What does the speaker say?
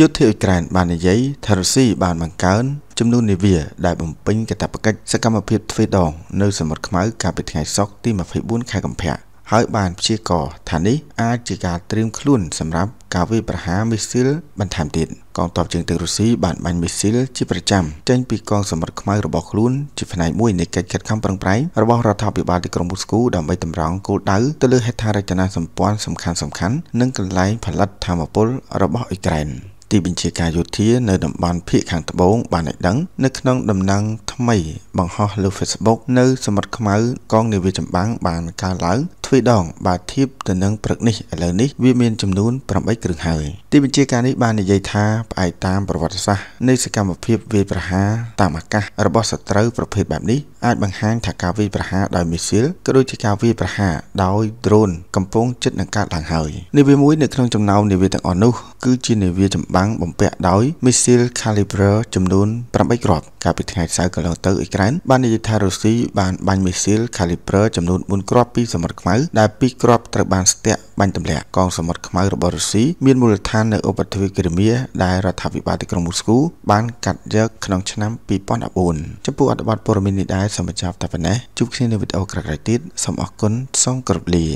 យោធាអ៊ុយក្រែនបាននិយាយថារុស្ស៊ីបានបង្កើនចំនួននាវា ដែលបំពេញកាតព្វកិច្ចសកម្មភាពទ្វេដងនៅសមុទ្រខ្មៅកាលពីថ្ងៃសុក្រទី24ខែកុម្ភៈហើយបានព្យាករថានេះអាចជាការត្រៀមខ្លួនសម្រាប់ការវាយប្រហារមីស៊ីលបន្ថែមទៀតកងទ័ពជើងទឹករុស្ស៊ីបានបាញ់មីស៊ីលជាប្រចាំចេញពីកងសម្បត្តិខ្មៅរបស់ខ្លួនជាផ្នែកមួយនៃកិច្ចខិតខំប្រឹងប្រែងរបស់រដ្ឋាភិបាលទីក្រុងមូស្គូដើម្បីតម្រង់គោលដៅទៅលើហេដ្ឋារចនាសម្ព័ន្ធសំខាន់ៗនិងកន្លែងផលិតធម្មពលរបស់អ៊ុយក្រែន។ទីបញ្ជាការយោធានៅតំបន់ភៀកខាងត្បូងបានឲ្យដឹងនៅក្នុងដំណឹងថ្ថ្មីបង្ហោះលើ Facebook នៅសមុទ្រខ្មៅកងនាវាចម្បាំងបានកើនឡើងទ្វេដងបើធៀបទៅនឹងព្រឹកនេះឥឡូវនេះវាមានចំនួន8គ្រឿងហើយទីបញ្ជាការនេះបាននិយាយថាផ្អែកតាមប្រវត្តិសាស្ត្រនៃសកម្មភាពវាយប្រហារតាមអាកាស របស់សត្រូវប្រភេទបែបនេះអាចបង្ហាញថាការវាយប្រហារដោយមីស៊ីលក៏ដូចជាការវាយប្រហារដោយដ្រូន កំពុងជិតនឹងកើតឡើងហើយនាវាមួយនៅក្នុងចំណោមនាវាទាំងអស់នោះ គឺជានាវាចម្បាំងបំពាក់ដោយមីស៊ីល caliber ចំនួន8គ្រាប់កាលពីថ្ងៃសៅរ៍កន្លនោះទៅអ៊ុយក្រែនបាននិយាយថារុស្ស៊ីបានបាញ់មីស៊ីល Caliber ចំនួន4គ្រាប់ពីសមុទ្រខ្មៅដែល2គ្រាប់ត្រូវបានស្ទាក់បាញ់ទម្លាក់កងសមុទ្រខ្មៅរបស់រុស្ស៊ីមានមូលដ្ឋាននៅឧបទ្វីបគ្រីមៀដែលរដ្ឋាភិបាលទីក្រុងមូស្គូបានកាត់យកក្នុងឆ្នាំ2014ចំពោះអត្ថបទព័ត៌មាននេះដែរសូមបញ្ចប់តែប៉ុណ្ណេះជួបគ្នានៅវីដេអូក្រោយៗទៀតសូមអរគុណសូមគោរពលា